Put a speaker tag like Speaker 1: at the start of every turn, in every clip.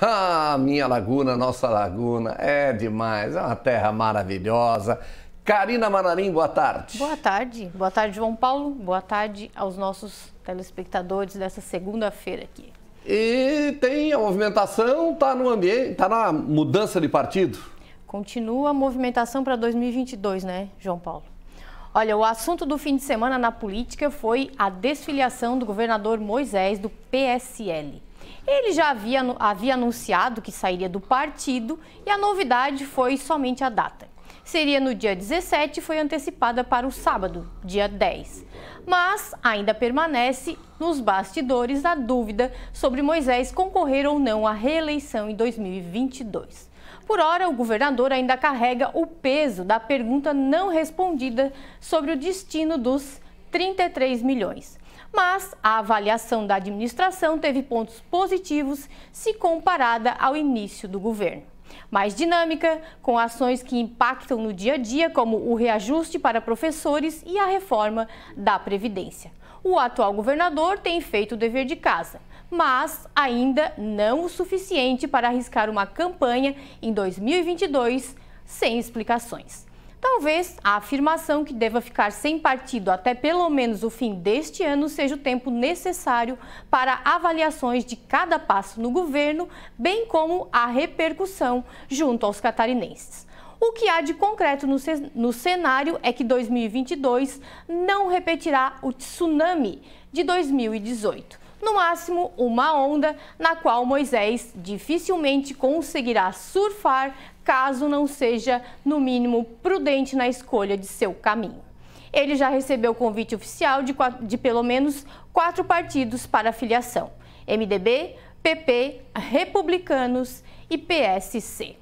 Speaker 1: Ah, minha laguna, nossa laguna, é demais, é uma terra maravilhosa. Karina Manarim, boa tarde.
Speaker 2: Boa tarde, boa tarde, João Paulo, boa tarde aos nossos telespectadores dessa segunda-feira aqui.
Speaker 1: E tem a movimentação, está no ambiente, tá na mudança de partido.
Speaker 2: Continua
Speaker 1: a movimentação
Speaker 2: para 2022, né, João Paulo? Olha, o assunto do fim de semana na política foi a desfiliação do governador Moisés do PSL. Ele já havia, havia anunciado que sairia do partido e a novidade foi somente a data. Seria no dia 17 e foi antecipada para o sábado, dia 10. Mas ainda permanece nos bastidores a dúvida sobre Moisés concorrer ou não à reeleição em 2022. Por hora, o governador ainda carrega o peso da pergunta não respondida sobre o destino dos 33 milhões mas a avaliação da administração teve pontos positivos se comparada ao início do governo mais dinâmica, com ações que impactam no dia a dia, como o reajuste para professores e a reforma da Previdência. O atual governador tem feito o dever de casa, mas ainda não o suficiente para arriscar uma campanha em 2022 sem explicações. Talvez a afirmação que deva ficar sem partido até pelo menos o fim deste ano seja o tempo necessário para avaliações de cada passo no governo, bem como a repercussão junto aos catarinenses. O que há de concreto no cenário é que 2022 não repetirá o tsunami de 2018 no máximo uma onda, na qual Moisés dificilmente conseguirá surfar caso não seja, no mínimo, prudente na escolha de seu caminho. Ele já recebeu convite oficial de, de pelo menos quatro partidos para filiação: MDB, PP, Republicanos e PSC.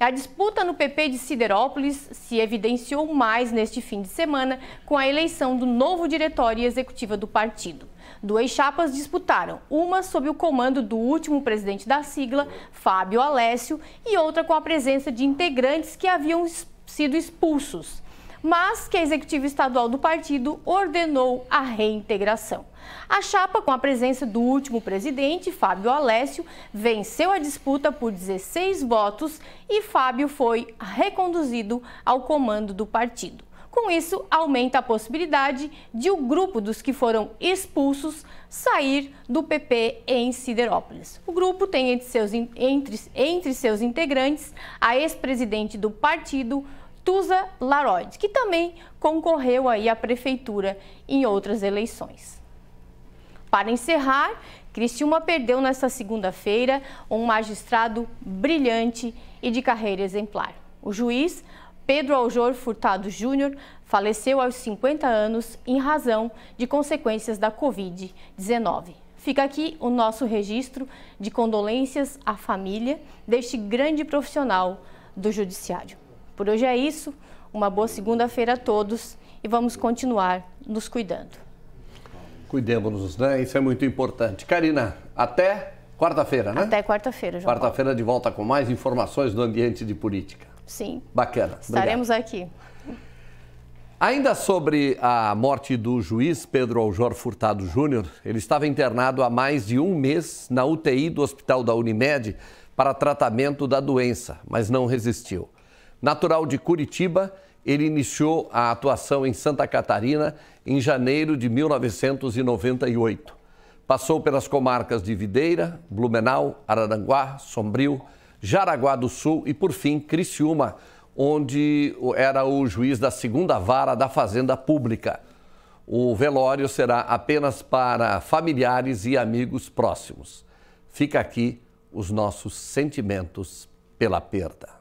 Speaker 2: A disputa no PP de Siderópolis se evidenciou mais neste fim de semana com a eleição do novo diretório e executiva do partido. Duas chapas disputaram, uma sob o comando do último presidente da sigla, Fábio Alessio, e outra com a presença de integrantes que haviam sido expulsos mas que a executiva estadual do partido ordenou a reintegração. A chapa, com a presença do último presidente, Fábio Alessio, venceu a disputa por 16 votos e Fábio foi reconduzido ao comando do partido. Com isso, aumenta a possibilidade de o grupo dos que foram expulsos sair do PP em Siderópolis. O grupo tem entre seus, entre, entre seus integrantes a ex-presidente do partido, Tusa Laroide, que também concorreu aí à prefeitura em outras eleições. Para encerrar, Criciúma perdeu nesta segunda-feira um magistrado brilhante e de carreira exemplar. O juiz Pedro Aljor Furtado Júnior faleceu aos 50 anos em razão de consequências da Covid-19. Fica aqui o nosso registro de condolências à família deste grande profissional do Judiciário. Por hoje é isso. Uma boa segunda-feira a todos e vamos continuar nos cuidando.
Speaker 1: Cuidemos-nos, né? Isso é muito importante. Karina, até quarta-feira, né? Até
Speaker 2: quarta-feira, João. Quarta-feira
Speaker 1: de volta com mais informações do ambiente de política. Sim. Bacana. Estaremos Obrigado. aqui. Ainda sobre a morte do juiz Pedro Aljor Furtado Júnior, ele estava internado há mais de um mês na UTI do Hospital da Unimed para tratamento da doença, mas não resistiu. Natural de Curitiba, ele iniciou a atuação em Santa Catarina em janeiro de 1998. Passou pelas comarcas de Videira, Blumenau, Araranguá, Sombrio, Jaraguá do Sul e, por fim, Criciúma, onde era o juiz da segunda vara da Fazenda Pública. O velório será apenas para familiares e amigos próximos. Fica aqui os nossos sentimentos pela perda.